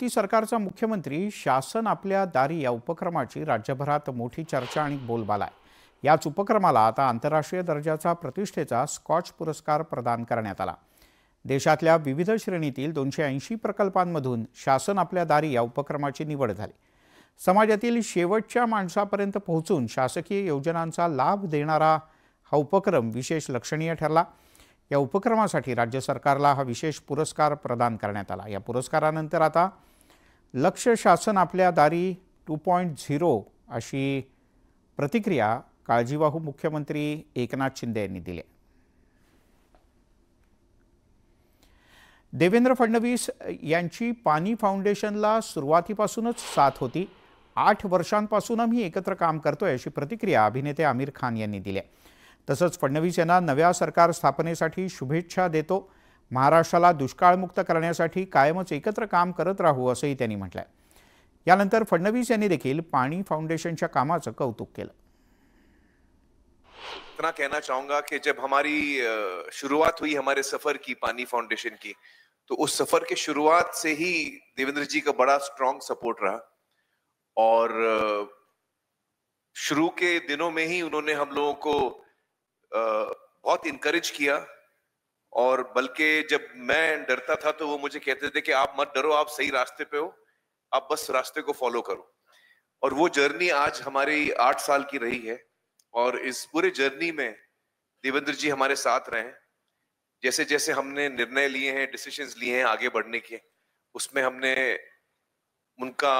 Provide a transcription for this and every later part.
युती सरकारचा मुख्यमंत्री शासन आपल्या दारी या उपक्रमाची राज्यभरात मोठी चर्चा आणि बोलबाला आहे याच उपक्रमाला आता आंतरराष्ट्रीय दर्जाचा प्रतिष्ठेचा स्कॉच पुरस्कार प्रदान करण्यात आला देशातल्या विविध श्रेणीतील दोनशे ऐंशी प्रकल्पांमधून शासन आपल्या दारी या उपक्रमाची निवड झाली समाजातील शेवटच्या माणसापर्यंत पोहोचून शासकीय योजनांचा लाभ देणारा हा उपक्रम विशेष लक्षणीय ठरला या उपक्रमासाठी राज्य सरकारला हा विशेष पुरस्कार प्रदान करण्यात आला या पुरस्कारानंतर आता लक्ष शासन आपल्या दारी टू पॉईंट झिरो अशी प्रतिक्रिया काळजीवाहू मुख्यमंत्री एकनाथ शिंदे यांनी दिली देवेंद्र फडणवीस यांची पाणी फाउंडेशनला सुरुवातीपासूनच साथ होती आठ वर्षांपासून आम्ही एकत्र काम करतोय अशी प्रतिक्रिया अभिनेते आमिर खान यांनी दिली तसंच फडणवीस यांना नव्या सरकार स्थापनेसाठी शुभेच्छा देतो महाराष्ट्राला दुष्कामुक्त करना कायमच एकत्र काम करत राहू ही मटल यानर फडणवीस यांनी देखील पाणी फाउंडेशनच्या कामाचं कौतुक केलं इतना कहना चाहूंगा कि जब हमारी शुरुआत हुई हमारे सफर की पानी फाउंडेशन की तो उस सफर के शुरुआत से ही देवेंद्र जी का बड़ा स्ट्रॉन्ग सपोर्ट रहा और शुरू के दिनों में ही उन्होंने हम लोगों को बहुत इनकरेज किया और बल्कि जब मैं डरता था तो वो मुझे कहते थे कि आप मत डरो आप सही रास्ते पे हो आप बस रास्ते को फॉलो करो और वो जर्नी आज हमारी आठ साल की रही है और इस पूरे जर्नी में देवेंद्र जी हमारे साथ रहे जैसे जैसे हमने निर्णय लिए हैं डिसीशंस लिए हैं आगे बढ़ने के उसमें हमने उनका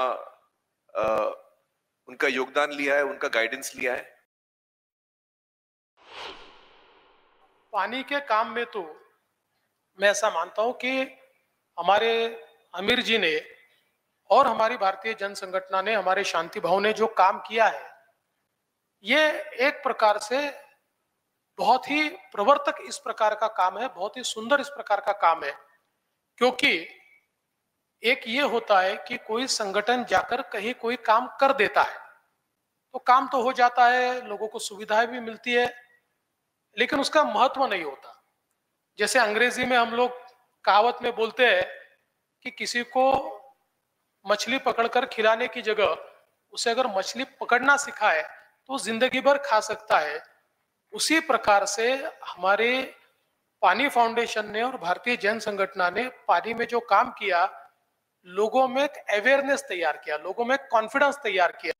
आ, उनका योगदान लिया है उनका गाइडेंस लिया है पानी के काम में तो मैं ऐसा मानता हूं कि हमारे अमीर जी ने और हमारी भारतीय जन संगठना ने हमारे शांति भाव ने जो काम किया है ये एक प्रकार से बहुत ही प्रवर्तक इस प्रकार का काम है बहुत ही सुंदर इस प्रकार का काम है क्योंकि एक ये होता है कि कोई संगठन जाकर कहीं कोई काम कर देता है तो काम तो हो जाता है लोगों को सुविधाएं भी मिलती है लेकिन उसका महत्व नहीं होता जैसे अंग्रेजी में हम लोग कहावत में बोलते हैं कि किसी को मछली पकड़कर खिलाने की जगह उसे अगर मछली पकड़ना सिखाए तो जिंदगी भर खा सकता है उसी प्रकार से हमारे पानी फाउंडेशन ने और भारतीय जैन संगठन ने पानी में जो काम किया लोगों में एक अवेयरनेस तैयार किया लोगों में कॉन्फिडेंस तैयार किया